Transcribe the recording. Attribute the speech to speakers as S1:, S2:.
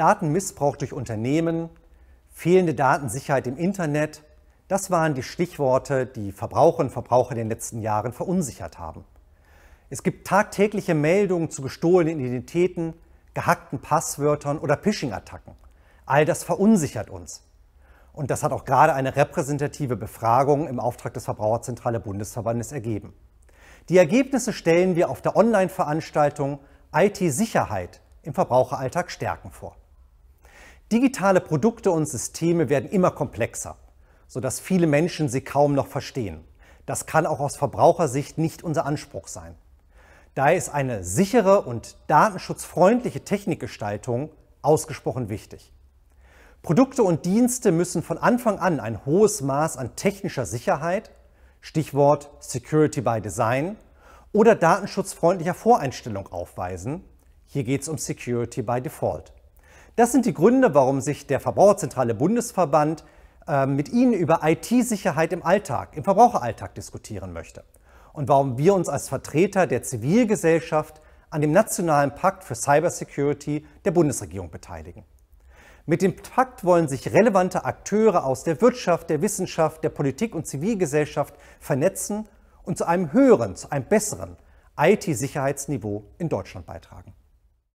S1: Datenmissbrauch durch Unternehmen, fehlende Datensicherheit im Internet, das waren die Stichworte, die Verbraucherinnen und Verbraucher in den letzten Jahren verunsichert haben. Es gibt tagtägliche Meldungen zu gestohlenen Identitäten, gehackten Passwörtern oder Phishing-Attacken. All das verunsichert uns. Und das hat auch gerade eine repräsentative Befragung im Auftrag des Verbraucherzentrale Bundesverbandes ergeben. Die Ergebnisse stellen wir auf der Online-Veranstaltung IT-Sicherheit im Verbraucheralltag stärken vor. Digitale Produkte und Systeme werden immer komplexer, sodass viele Menschen sie kaum noch verstehen. Das kann auch aus Verbrauchersicht nicht unser Anspruch sein. Daher ist eine sichere und datenschutzfreundliche Technikgestaltung ausgesprochen wichtig. Produkte und Dienste müssen von Anfang an ein hohes Maß an technischer Sicherheit, Stichwort Security by Design, oder datenschutzfreundlicher Voreinstellung aufweisen. Hier geht es um Security by Default. Das sind die Gründe, warum sich der Verbraucherzentrale Bundesverband ähm, mit Ihnen über IT-Sicherheit im Alltag, im Verbraucheralltag diskutieren möchte. Und warum wir uns als Vertreter der Zivilgesellschaft an dem Nationalen Pakt für Cybersecurity der Bundesregierung beteiligen. Mit dem Pakt wollen sich relevante Akteure aus der Wirtschaft, der Wissenschaft, der Politik und Zivilgesellschaft vernetzen und zu einem höheren, zu einem besseren IT-Sicherheitsniveau in Deutschland beitragen.